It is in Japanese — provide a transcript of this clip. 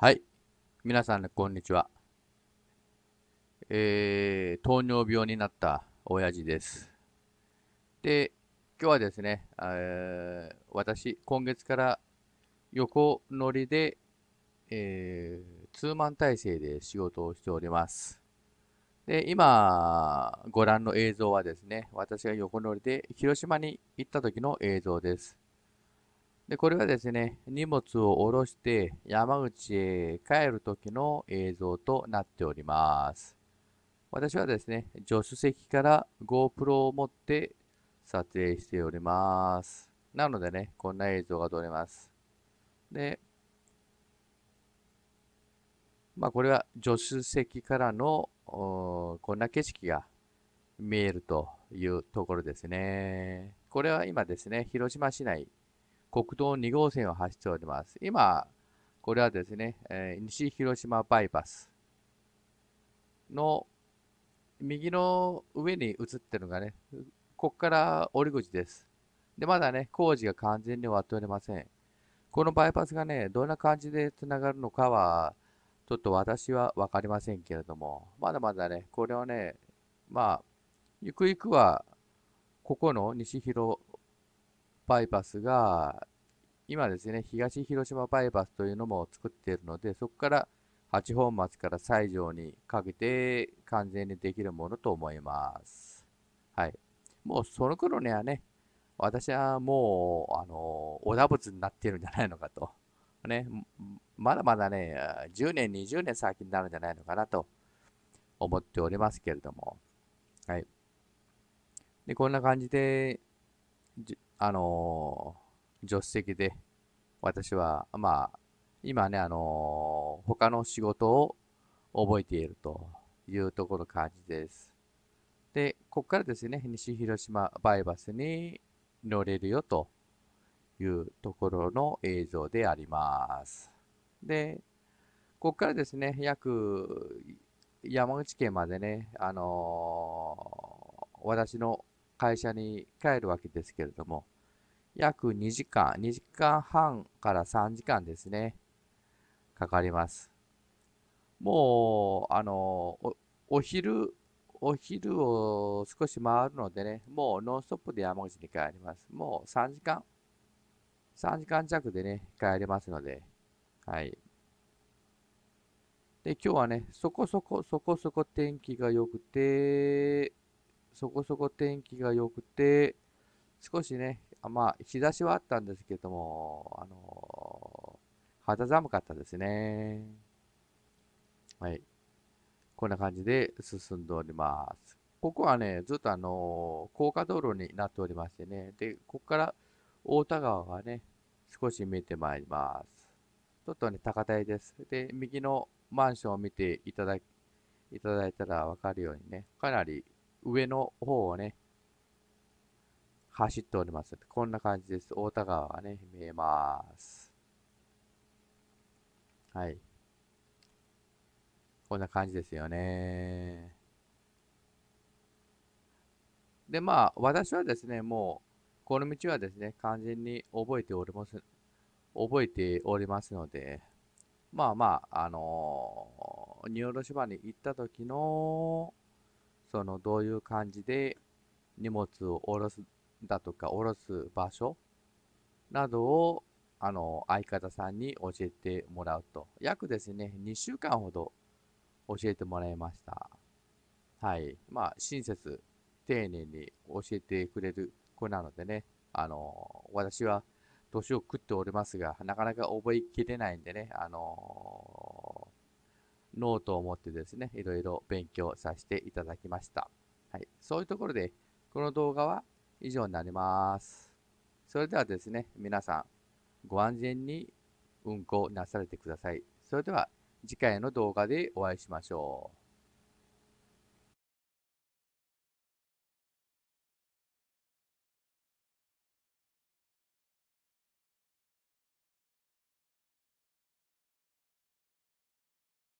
はい。皆さん、こんにちは。えー、糖尿病になった親父です。で、今日はですね、え私、今月から横乗りで、えー、ツーマン体制で仕事をしております。で、今、ご覧の映像はですね、私が横乗りで広島に行った時の映像です。で、これはですね、荷物を下ろして山口へ帰る時の映像となっております。私はですね、助手席から GoPro を持って撮影しております。なのでね、こんな映像が撮れます。で、まあこれは助手席からのこんな景色が見えるというところですね。これは今ですね、広島市内国道2号線を走っております。今、これはですね、えー、西広島バイパスの右の上に映ってるのがね、ここから折り口です。で、まだね、工事が完全に終わっておりません。このバイパスがね、どんな感じでつながるのかは、ちょっと私は分かりませんけれども、まだまだね、これはね、まあ、ゆくゆくは、ここの西広バイパスが、今ですね、東広島バイパスというのも作っているので、そこから八本松から西条にかけて完全にできるものと思います。はい。もうその頃にはね、私はもう、あの、小田仏になってるんじゃないのかと。ね、まだまだね、10年、20年先になるんじゃないのかなと思っておりますけれども。はい。で、こんな感じで、あのー、助手席で、私は、まあ、今ね、あのー、他の仕事を覚えているというところ感じです。で、ここからですね、西広島バイバスに乗れるよというところの映像であります。で、ここからですね、約山口県までね、あのー、私の会社に帰るわけですけれども、約2時間、2時間半から3時間ですね、かかります。もう、あの、お昼、お昼を少し回るのでね、もうノンストップで山口に帰ります。もう3時間、3時間弱でね、帰れますので、はい。で、今日はね、そこそこ、そこそこ天気が良くて、そこそこ天気が良くて、少しね、まあ、日差しはあったんですけども、あのー、肌寒かったですね。はい。こんな感じで進んでおります。ここはね、ずっとあのー、高架道路になっておりましてね、で、ここから太田川がね、少し見えてまいります。ちょっとね、高台です。で、右のマンションを見ていただいたらわかるようにね、かなり上の方をね、走っております。こんな感じです。太田川がね、見えます。はい。こんな感じですよね。で、まあ、私はですね、もう、この道はですね、完全に覚えております、覚えておりますので、まあまあ、あのー、荷卸場に行った時の、その、どういう感じで荷物を下ろすだとか、おろす場所などを、あの、相方さんに教えてもらうと。約ですね、2週間ほど教えてもらいました。はい。まあ、親切、丁寧に教えてくれる子なのでね、あの、私は年を食っておりますが、なかなか覚えきれないんでね、あのノートを持ってですね、いろいろ勉強させていただきました。はい。そういうところで、この動画は以上になります。それではですね、皆さん、ご安全に運行なされてください。それでは、次回の動画でお会いしましょう。